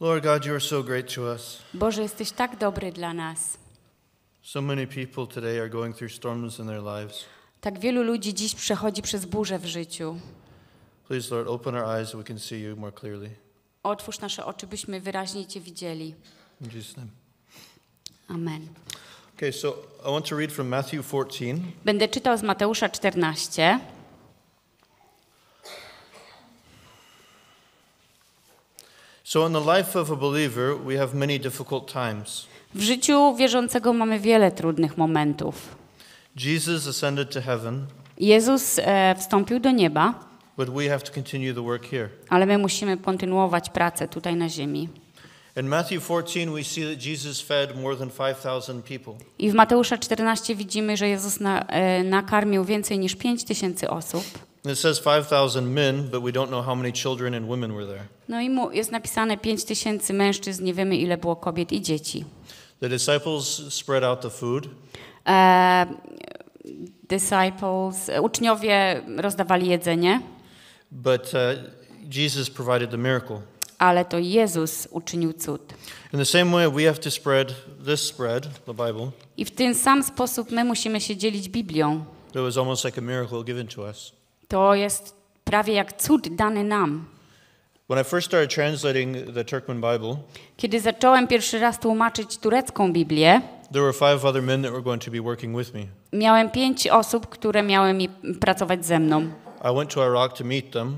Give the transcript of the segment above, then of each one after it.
Lord God, you are so great to us. Boże, jesteś tak dobry dla nas. So many people today are going through storms in their lives. Tak wielu ludzi dziś przechodzi przez burze w życiu. Please, Lord, open our eyes so we can see you more clearly. Otwórz nasze oczy, byśmy wyraźniej Cię widzieli. In Jesus name. Amen. Okay, so I want to read from Matthew 14. Będę czytał z Mateusza 14. So in the life of a believer, we have many difficult times. W życiu wierzącego mamy wiele trudnych momentów. Jesus ascended to heaven, Jezus e, wstąpił do nieba, but we have to continue the work here. ale my musimy kontynuować pracę tutaj na ziemi. In Matthew 14 we see that Jesus fed more than 5000 people. I w Mateusza 14 widzimy, że Jezus na, e, nakarmił więcej niż 5000 osób. It says 5000 men, but we don't know how many children and women were there. No i mu jest napisane 5000 mężczyzn, nie wiemy ile było kobiet i dzieci. The disciples spread out the food. E, disciples, uczniowie rozdawali jedzenie. But uh, Jesus provided the miracle. Ale to Jezus uczynił cud. In the same way we have to spread this spread, the Bible. I w ten sam sposób my musimy się dzielić Biblią. It was almost like a miracle given to us. To jest prawie jak cud dany nam. When I first started translating the Turkmen Bible, kiedy zacząłem pierwszy raz tłumaczyć turecką Biblię, there were five other men that were going to be working with me. Miałem pięć osób, które miały mi pracować ze mną. I went to Iraq to meet them.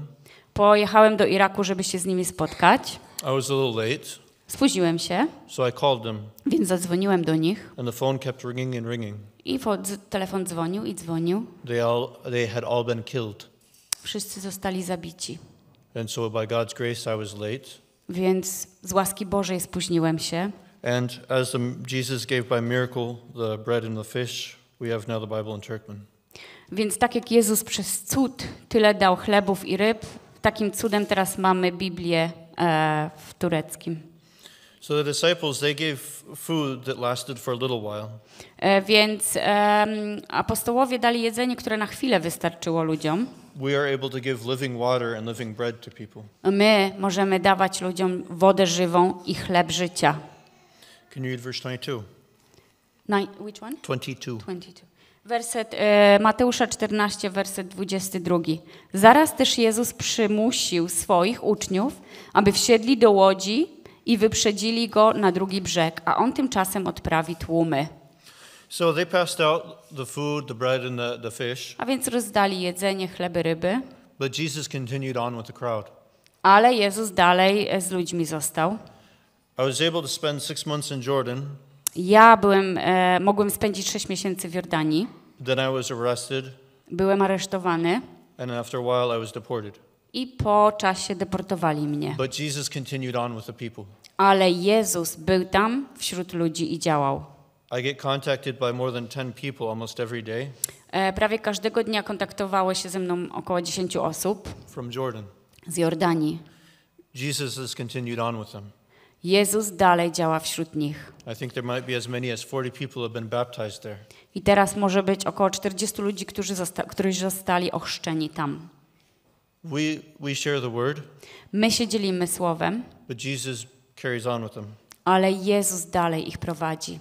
Pojechałem do Iraku, żeby się z nimi spotkać. I was a little late. Spóźniłem się. So I called them. Więc zadzwoniłem do nich. And the phone kept ringing and ringing. I telefon dzwonił i dzwonił. They all, they had all been killed. Wszyscy zostali zabici. And so by God's grace I was late. Więc z łaski Bożej spóźniłem się. And as the, Jesus gave by miracle the bread and the fish, we have now the Bible in Turkmen. Więc tak jak Jezus przez cud tyle dał chlebów i ryb, takim cudem teraz mamy Biblię e, w tureckim. So the disciples they gave food that lasted for a little while. E, więc um, apostołowie dali jedzenie, które na chwilę wystarczyło ludziom. We are able to give living water and living bread to people. My możemy dawać ludziom wodę żywą i chleb życia. Can you read verse 22? Nine, which one? 22. 22. Werset e, Mateusza 14, werset 22. Zaraz też Jezus przymusił swoich uczniów, aby wsiedli do łodzi i wyprzedzili go na drugi brzeg, a on tymczasem odprawi tłumy. So they passed out the food, the bread and the, the fish. A więc rozdali jedzenie, chleby, ryby. But Jesus continued on with the crowd. Ale Jezus dalej e, z ludźmi został. I was able to spend six months in Jordan. Ja byłem, e, mogłem spędzić 6 miesięcy w Jordanii. Then I was arrested. Byłem aresztowany. And after a while I was deported i po czasie deportowali mnie. Ale Jezus był tam wśród ludzi i działał. I get contacted by more than 10 people almost every day. E, prawie każdego dnia kontaktowało się ze mną około 10 osób From Jordan. z Jordanii. Jesus has continued on with them. Jezus dalej działa wśród nich. I teraz może być około 40 ludzi, którzy, zosta którzy zostali ochrzczeni tam. We, we share the word, My się dzielimy słowem, but Jesus carries on with them. ale Jezus dalej ich prowadzi.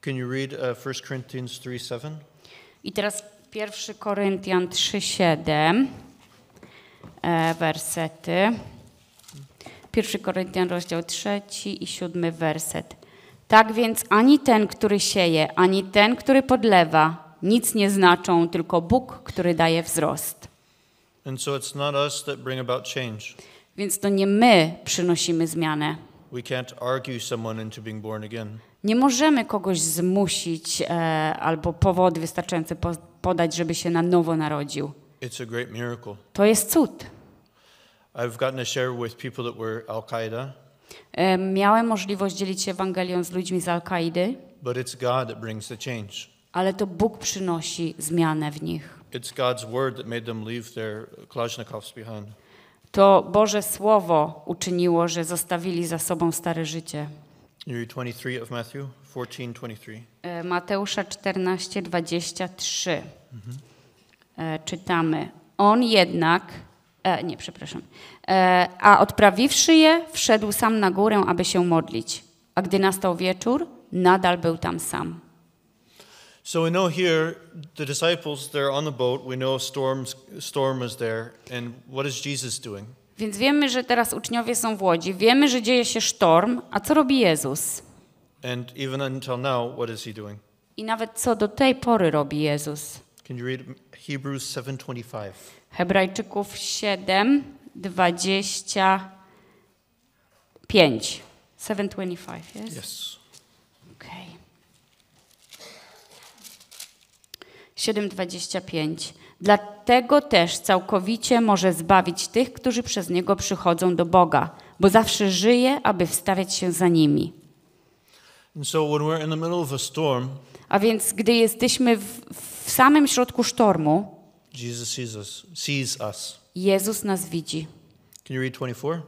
Can you read uh, 1 Corinthians 3 7? I teraz 1 Koryntian 3:7 e, wersety. 1 Koryntian rozdział 3 i 7 werset. Tak więc ani ten, który sieje, ani ten, który podlewa, nic nie znaczą, tylko Bóg, który daje wzrost. And so it's not us that bring about change. Więc to nie my przynosimy zmianę. We can't argue someone into being born again. Nie możemy kogoś zmusić e, albo powody wystarczające po, podać, żeby się na nowo narodził. It's a great miracle. To jest cud. I've gotten to share with people that were Al-Qaeda. E, miałem możliwość dzielić się Ewangelią z ludźmi z Al-Kaidy. Ale to Bóg przynosi zmianę w nich. To Boże Słowo uczyniło, że zostawili za sobą stare życie. You 23 of Matthew, 14, 23. E, Mateusza 14, Mhm. E, czytamy. On jednak, e, nie, przepraszam, e, a odprawiwszy je, wszedł sam na górę, aby się modlić. A gdy nastał wieczór, nadal był tam sam. So we know here the disciples they're on the boat. We know storms storm is there and what is Jesus doing? Więc wiemy, że teraz uczniowie są w łodzi. Wiemy, że dzieje się sztorm, a co robi Jezus? And even until now what is he doing? I nawet co do tej pory robi Jezus? Can you read Hebrews 7:25? Hebrajczyków 7 25. 725, yes? Yes. 7:25. Dlatego też całkowicie może zbawić tych, którzy przez niego przychodzą do Boga, bo zawsze żyje, aby wstawiać się za nimi. a, więc gdy jesteśmy w, w samym środku sztormu, Jesus sees us. Jezus nas widzi. Can you read 24?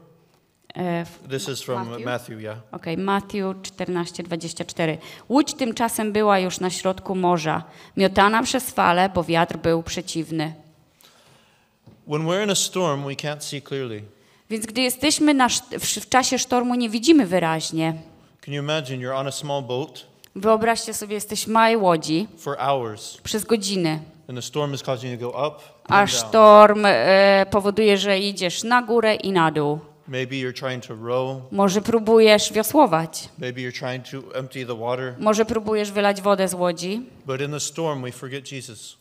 E, This is from Matthew, Matthew yeah. Okay, Matthew 14:24. Łódź tymczasem była już na środku morza, miotana przez fale, bo wiatr był przeciwny. When we're in a storm, we can't see clearly. Więc gdy jesteśmy na, w, w czasie sztormu, nie widzimy wyraźnie. Can you imagine you're on a small boat? Wyobraźcie sobie, jesteś w małej łodzi for hours. przez godziny. And the storm is causing you to go up, a sztorm e, powoduje, że idziesz na górę i na dół. Może próbujesz wiosłować. Może próbujesz wylać wodę z łodzi.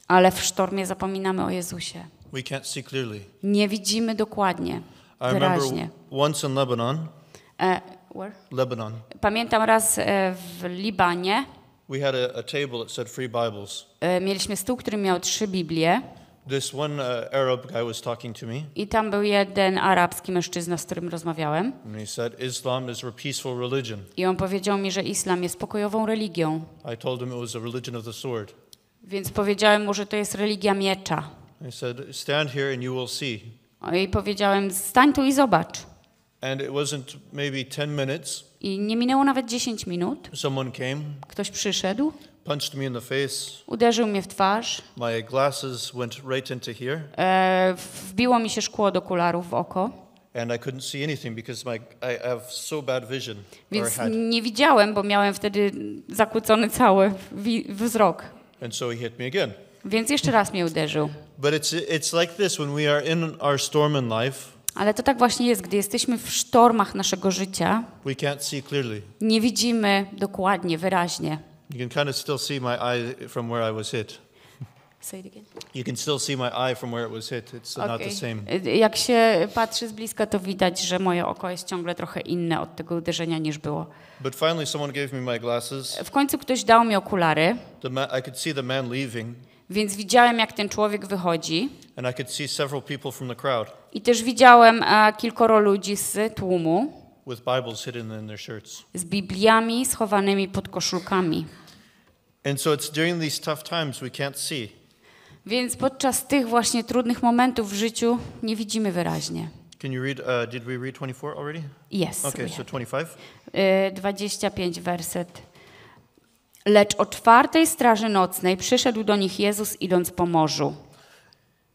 Ale w sztormie zapominamy o Jezusie. Nie widzimy dokładnie, wyraźnie. Once in Lebanon, uh, where? Lebanon. Pamiętam raz e, w Libanie. Mieliśmy stół, który miał trzy Biblie. This one uh, Arab guy was talking to me. I tam był jeden arabski mężczyzna, z którym rozmawiałem. And he said, Islam is a peaceful religion. I on powiedział mi, że islam jest pokojową religią. I told him it was a religion of the sword. Więc powiedziałem mu, że to jest religia miecza. I said, stand here and you will see. I powiedziałem, stań tu i zobacz. And it wasn't maybe 10 minutes. I nie minęło nawet 10 minut. Someone came. Ktoś przyszedł. Punched me in the face. Uderzył mnie w twarz. My glasses went right into here. E, wbiło mi się szkło do okularów w oko. Więc nie widziałem, bo miałem wtedy zakłócony cały wzrok. And so he hit me again. Więc jeszcze raz mnie uderzył. But it's it's like this when we are in our storm in life. Ale to tak właśnie jest, gdy jesteśmy w sztormach naszego życia. Nie widzimy dokładnie, wyraźnie. You can kind of still see my eye from where I was hit. Say it again. You can still see my eye from where it was hit. It's okay. not the same. Y, jak się patrzy z bliska, to widać, że moje oko jest ciągle trochę inne od tego uderzenia niż było. But finally someone gave me my glasses. W końcu ktoś dał mi okulary. The man, I could see the man leaving. Więc widziałem, jak ten człowiek wychodzi. I też widziałem uh, kilkoro ludzi z tłumu. Z Bibliami schowanymi pod koszulkami. And so it's during these tough times we can't see. Więc podczas tych właśnie trudnych momentów w życiu nie widzimy wyraźnie. Can you read, uh, did we read 24 already? Yes. Okay, so 25. 25 e, werset Lecz o czwartej straży nocnej przyszedł do nich Jezus idąc po morzu.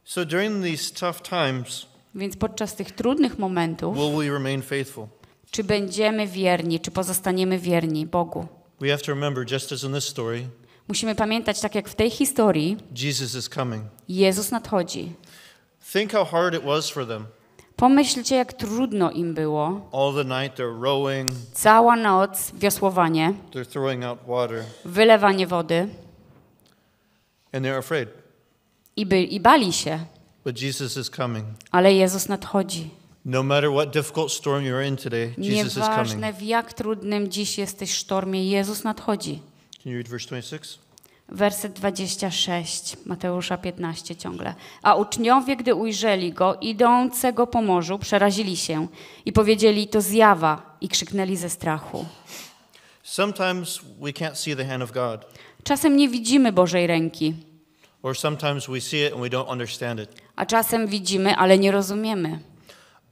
So during these tough times, Więc podczas tych trudnych momentów will we remain faithful? czy będziemy wierni, czy pozostaniemy wierni Bogu. We have to remember, just as in this story, Musimy pamiętać, tak jak w tej historii, Jesus is coming. Jezus nadchodzi. Think how hard it was for them. Pomyślcie, jak trudno im było. Cała noc wiosłowanie. Wylewanie wody. I, by, I bali się. Ale Jezus nadchodzi. No matter what difficult storm you're in today, Jesus Nieważne, is coming. w jak trudnym dziś jesteś sztormie, Jezus nadchodzi. Can you read verse 26? werset 26 Mateusza 15 ciągle. A uczniowie, gdy ujrzeli go idącego po morzu, przerazili się i powiedzieli to zjawa i krzyknęli ze strachu. Sometimes we can't see the hand of God. Czasem nie widzimy Bożej ręki. Or sometimes we see it and we don't understand it. A czasem widzimy, ale nie rozumiemy.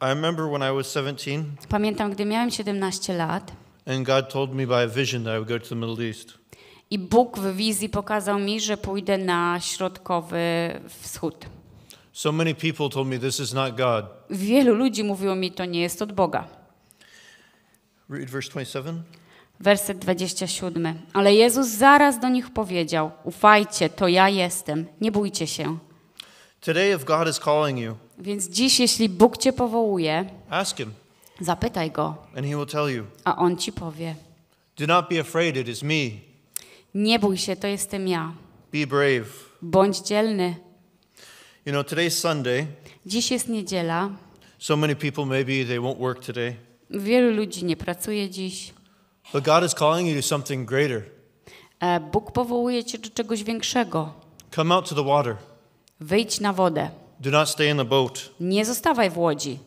I remember when I was 17. Pamiętam, gdy miałem 17 lat. And God told me by a vision that I would go to the Middle East. I Bóg w wizji pokazał mi, że pójdę na środkowy wschód. So many people told me this is not God. Wielu ludzi mówiło mi, to nie jest od Boga. Read verse 27. Werset 27. Ale Jezus zaraz do nich powiedział: Ufajcie, to ja jestem, nie bójcie się. Today if God is calling you, Więc dziś, jeśli Bóg cię powołuje, ask him, zapytaj go, and he will tell you. a on ci powie. Do not be afraid, it is me. Nie bój się, to jestem ja. Be brave. Bądź dzielny. You know, today's Sunday. Dziś jest niedziela. So many people maybe they won't work today. Wielu ludzi nie pracuje dziś. But God is calling you to something greater. E, Bóg powołuje cię do czegoś większego. Come out to the water. Wyjdź na wodę. Do not stay in the boat. Nie zostawaj w łodzi.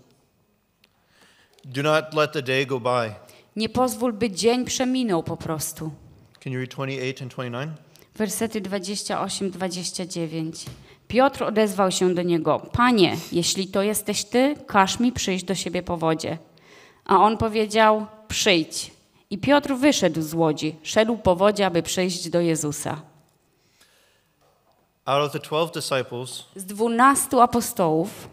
Do not let the day go by. Nie pozwól, by dzień przeminął po prostu. Can you read 28 and 29? Wersety 28-29. Piotr odezwał się do niego: Panie, jeśli to jesteś ty, każ mi przyjść do siebie po wodzie. A on powiedział: Przyjdź. I Piotr wyszedł z łodzi, szedł po wodzie, aby przyjść do Jezusa. z dwunastu apostołów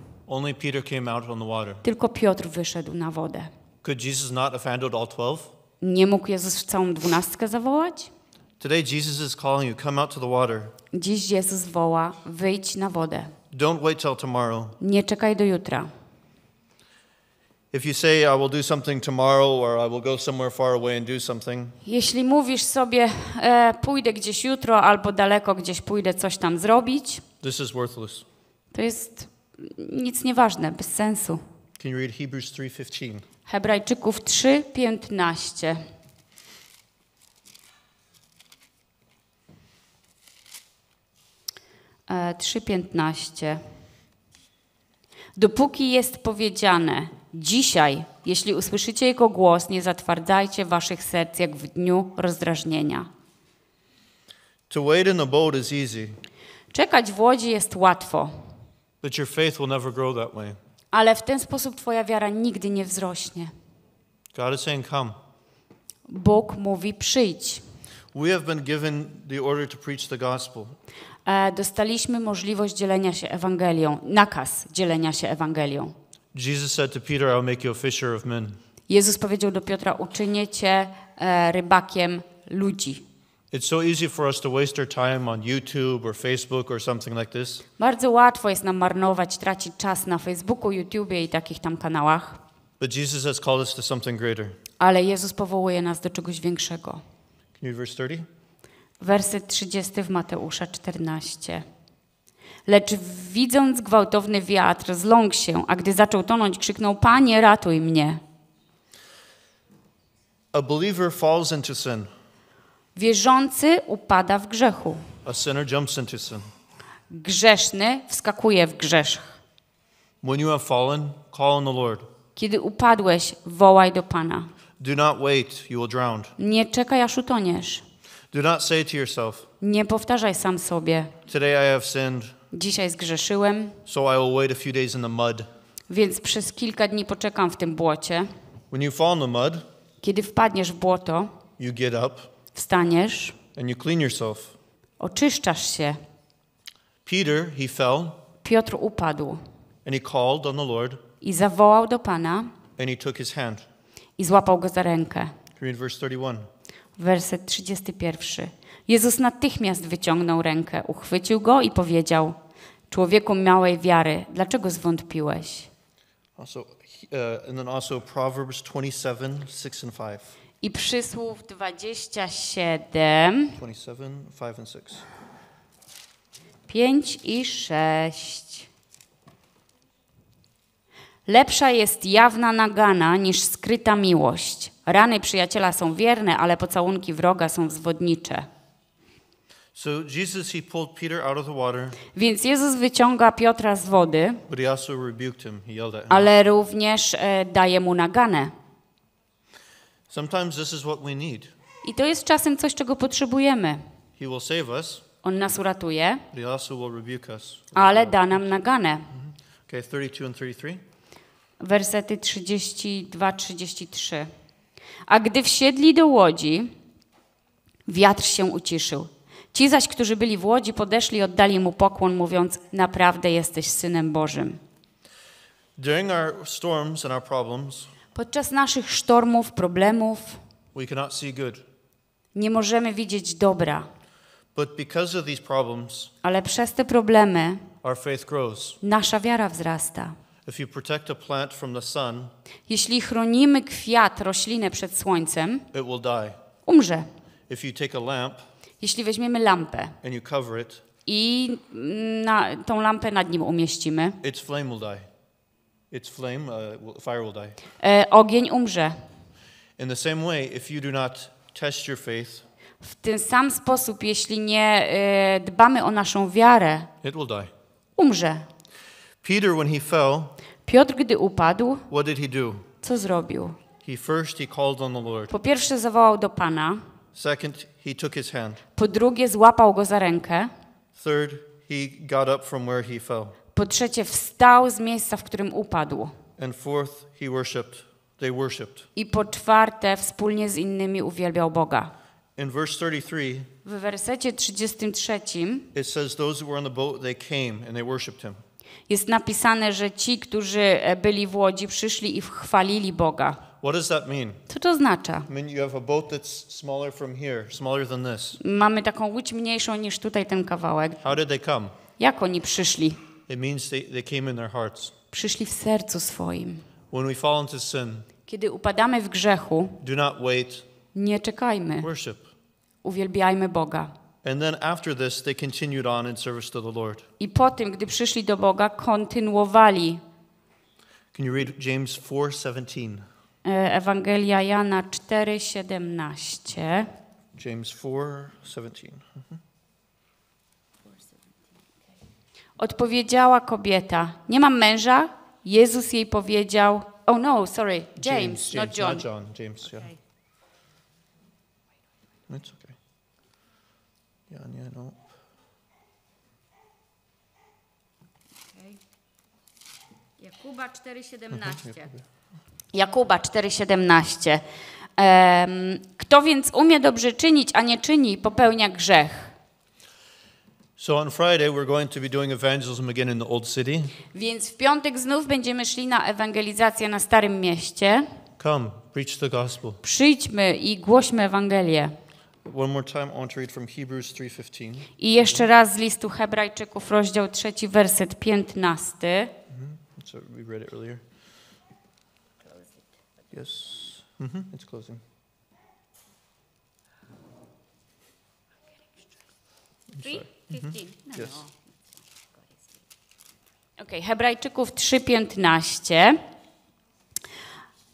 tylko Piotr wyszedł na wodę. Could Jesus not have handled all 12? nie mógł Jezus całą dwunastkę zawołać? Today Jesus is calling you, come out to the water. Dziś Jezus woła, wyjdź na wodę. Don't wait till tomorrow. Nie czekaj do jutra. If you say I will do something tomorrow or I will go somewhere far away and do something. Jeśli mówisz sobie e, pójdę gdzieś jutro albo daleko gdzieś pójdę coś tam zrobić. This is worthless. To jest nic nieważne, bez sensu. Can you read Hebrews 3:15? Hebrajczyków 3, 15. E, 3:15. Dopóki jest powiedziane, dzisiaj, jeśli usłyszycie Jego głos, nie zatwardzajcie waszych serc jak w dniu rozdrażnienia. To wait in the boat is easy, Czekać w łodzi jest łatwo, but your faith will never grow that way. Ale w ten sposób twoja wiara nigdy nie wzrośnie. God is saying, come. Bóg mówi przyjdź. We have been given the order to preach the gospel. E, dostaliśmy możliwość dzielenia się Ewangelią, nakaz dzielenia się Ewangelią. Jesus said to Peter, I'll make you a fisher of men. Jezus powiedział do Piotra, uczynię cię e, rybakiem ludzi. Bardzo łatwo jest nam marnować, tracić czas na Facebooku, YouTube i takich tam kanałach. But Jesus has called us to something greater. Ale Jezus powołuje nas do czegoś większego. Can you verse 30? Werset 30 w Mateusza 14. Lecz widząc gwałtowny wiatr, zląkł się, a gdy zaczął tonąć, krzyknął: Panie, ratuj mnie. A believer falls into sin. Wierzący upada w grzechu. A sinner jumps into sin. Grzeszny wskakuje w grzech. When you have fallen, call on the Lord. Kiedy upadłeś, wołaj do Pana. Do not wait, you will drown. Nie czekaj, aż utoniesz. Do not say to yourself. Nie powtarzaj sam sobie. Today I have sinned. Dzisiaj zgrzeszyłem. So I will wait a few days in the mud. Więc przez kilka dni poczekam w tym błocie. When you fall in the mud, kiedy wpadniesz w błoto, you get up wstaniesz and you clean yourself. Oczyszczasz się. Peter, he fell. Piotr upadł. And he called on the Lord. I zawołał do Pana. And he took his hand. I złapał go za rękę. verse 31. Werset 31. Jezus natychmiast wyciągnął rękę, uchwycił go i powiedział: Człowieku małej wiary, dlaczego zwątpiłeś? Also, uh, and then also Proverbs 27, 6 and 5. I przysłów 27, 27, 5 and 6. 5 i 6. Lepsza jest jawna nagana niż skryta miłość. Rany przyjaciela są wierne, ale pocałunki wroga są zwodnicze. So Jesus, he pulled Peter out of the water, Więc Jezus wyciąga Piotra z wody, but he also rebuked him. He yelled at him. ale również e, daje mu naganę. Sometimes this is what we need. I to jest czasem coś, czego potrzebujemy. He will save us, On nas uratuje, but he also will rebuke us. ale da nam naganę. Mhm. Okay, 32 and 33. Wersety 32-33. A gdy wsiedli do łodzi, wiatr się uciszył. Ci zaś, którzy byli w łodzi, podeszli i oddali mu pokłon, mówiąc: Naprawdę jesteś synem Bożym. During our storms and our problems, Podczas naszych sztormów, problemów nie możemy widzieć dobra. Problems, Ale przez te problemy nasza wiara wzrasta. Sun, Jeśli chronimy kwiat, roślinę przed słońcem, umrze. Lamp, Jeśli weźmiemy lampę it, i na, tą lampę nad nim umieścimy, its flame will die Its flame, uh, fire will die. E, ogień umrze. In the same way, if you do not test your faith, W ten sam sposób, jeśli nie e, dbamy o naszą wiarę, it will die. umrze. Peter, when he fell, Piotr, gdy upadł, what did he do? co zrobił? He first he called on the Lord. Po pierwsze, zawołał do Pana. Second, he took his hand. Po drugie, złapał go za rękę. Third, he got up from where he fell. Po trzecie, wstał z miejsca, w którym upadł. And fourth, he They I po czwarte, wspólnie z innymi uwielbiał Boga. In verse 33, w wersecie 33 it says those who were on the boat they came and they worshiped him. Jest napisane, że ci, którzy e, byli w łodzi, przyszli i chwalili Boga. What does that mean? Co to oznacza? you have a boat that's smaller from here, smaller than this. Mamy taką łódź mniejszą niż tutaj ten kawałek. How did they come? Jak oni przyszli? It means they, they came in their hearts. Przyszli w sercu swoim. When we fall into sin, Kiedy upadamy w grzechu, do not wait. nie czekajmy. Worship. Uwielbiajmy Boga. I po tym, gdy przyszli do Boga, kontynuowali. Can you read James 4:17? E, Ewangelia Jana 4:17. James 4:17. Mhm. Odpowiedziała kobieta: Nie mam męża. Jezus jej powiedział: Oh no, sorry, James, James not John. Not John. James, okay. yeah. No, it's okay. no. Jakuba 4:17. Mhm, Jakuba 4:17. Kto więc umie dobrze czynić, a nie czyni, popełnia grzech. So on Friday we're going to be doing evangelism again in the old city. Więc w piątek znów będziemy szli na ewangelizację na starym mieście. Come, preach the gospel. Przyjdźmy i głośmy Ewangelię. One more time on read from Hebrews 3:15. I jeszcze raz z listu Hebrajczyków rozdział 3 werset 15. Mm-hmm. So we read it earlier. Yes. Mm it's closing. Trzy mhm. Fifteen. No, Yes. no. Okej, Hebrajczyków 3:15.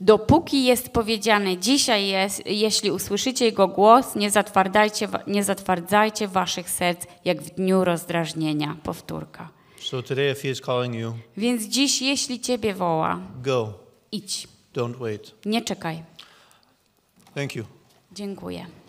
Dopóki jest powiedziane dzisiaj jest, jeśli usłyszycie jego głos, nie zatwardzajcie, nie zatwardzajcie waszych serc jak w dniu rozdrażnienia. Powtórka. So today, if He is calling you, Więc dziś, jeśli ciebie woła, go. idź. Don't wait. Nie czekaj. Thank you. Dziękuję.